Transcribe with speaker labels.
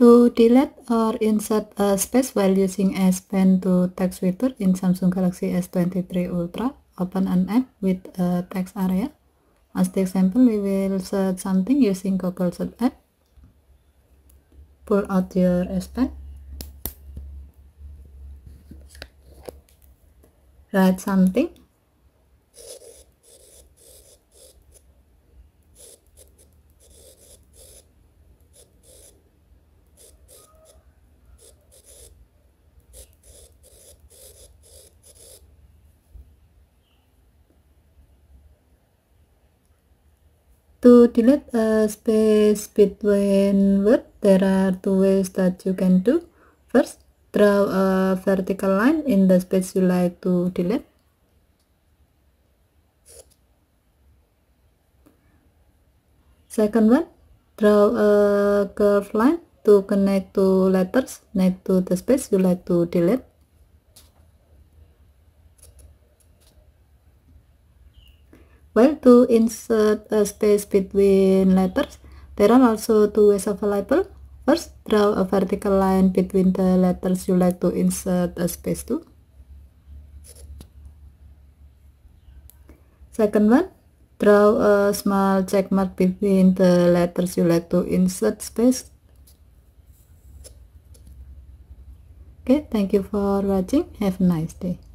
Speaker 1: To delete or insert a space while using S Pen to text feature in Samsung Galaxy S23 Ultra, open an app with a text area. As the example, we will search something using Google Search app. Pull out your S Pen. Write something To delete a space between words, there are two ways that you can do. First, draw a vertical line in the space you like to delete. Second one, draw a curved line to connect two letters next to the space you like to delete. Well to insert a space between letters, there are also two ways available. First, draw a vertical line between the letters you like to insert a space to. Second one, draw a small check mark between the letters you like to insert space. Okay, thank you for watching. Have a nice day.